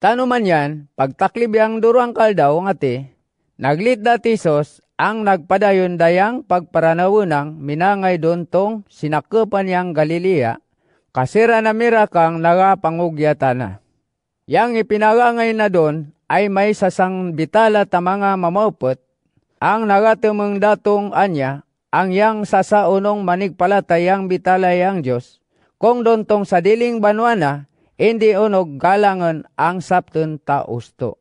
man yan, pagtaklib yang durang kaldaw ng ngati, naglit dati sos, ang nagpadayon dayang pagparanawunang minangay dontong sinakupan yang Galilea, kasira na mira kang nagapangugyatan na. Yang ipinagangay na don ay may sasang bitala tamanga mga mamaupot, ang nagatumang datong anya, ang yang sasaunong manigpalatayang bitala yang Diyos, kung dontong sa diling banwana, Indi unog galangan ang sapton tausto.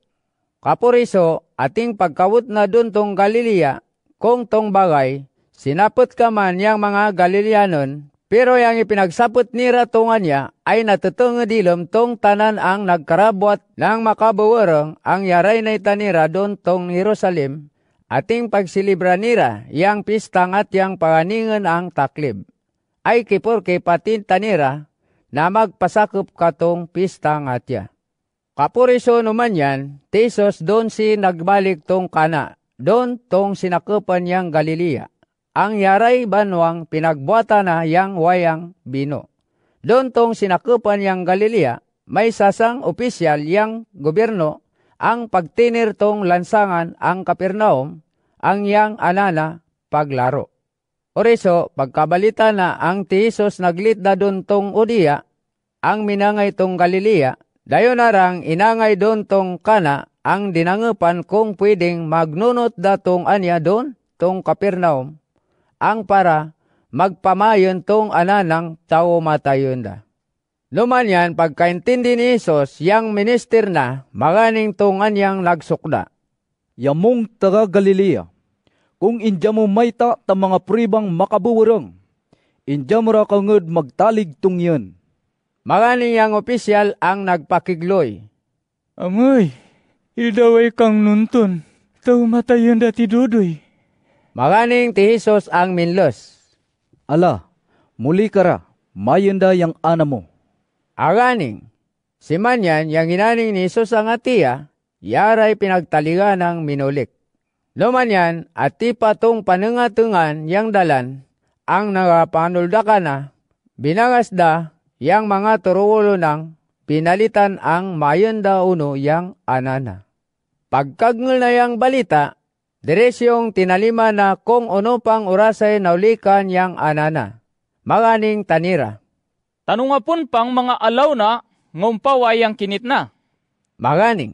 Kapuriso, ating pagkawot na tong Galilea, kung tong bagay, sinapot ka man yang mga Galileanon, pero yang ipinagsapot ni ratungan niya ay natutungo dilom tong tanan ang nagkarabwat ng makabuwarang ang yaray na itanira doon tong Jerusalem, ating pagsilibra nira yang pistang at yang panganingan ang taklib. Ay kipor kay patin tanira, na magpasakop katong pista nga tiya. Kapuriso naman yan, Tesos doon si nagbalik tong kana, doon tong sinakupan yang Galilea. Ang yaray banwang pinagbuata na yang wayang bino. Doon tong sinakupan yang Galilea, may sasang opisyal yang gobyerno ang pagtinir tong lansangan ang Kapernaum, ang yang anana paglaro. Oriso, pagkabalita na ang ti naglit naglitda dun tong Udia, ang minangay tong Galilea, dayon narang inangay dun tong Kana, ang dinangupan kung pwedeng magnunot datong anya dun tong Kapernaum, ang para magpamayon tong ananang tao matayon da. Luman yan, pagkaintindi ni Isos, yang minister na, maganing tong anyang nagsukda. Yamong taga Galilea, kung indya mo mayta ta mga pribang makabuwarang. Indya mo ra kangod magtalig tungyon. Mga niyang opisyal ang nagpakigloy. Amoy, idaway kang nunton. Taumatay yun dati dudoy. Maganing ti Hesus ang minlos. Ala, muli kara, mayunda yang ana mo. Aganing, si manyan yang inaning ni Hesus ang atiya, yaray pinagtaliga ng minulik. Luman yan, at ti patong panengatungan yang dalan, ang nagapanulda ka na, binangas yang mga turulo nang pinalitan ang mayon da uno yang anana. Pagkagnol na yang balita, diresyong tinalima na kung ano pang orasay naulikan yang anana. Maganing tanira. Tanunga pun pang mga alaw na ngumpaway ang kinit na. Maganing.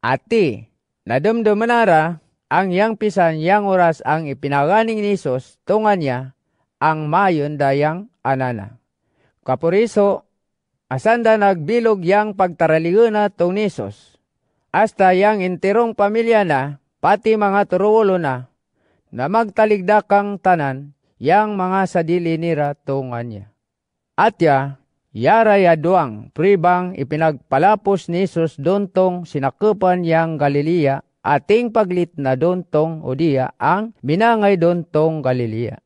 Ati, nadumdumanara, ang yang pisan yang oras ang ipinaganing ni Isos tunga niya ang mayon dayang anana. Kapuriso, asanda nagbilog yang pagtaraliguna tong ni Isos. Hasta yang enterong pamilya na, pati mga turulo na, na magtaligda kang tanan, yang mga sadili nira tunga niya. At ya, yara yaduang pribang ipinagpalapos ni Isos dontong sinakupan yang Galilea ating paglit na dontong o diya ang minangay dontong Galilea.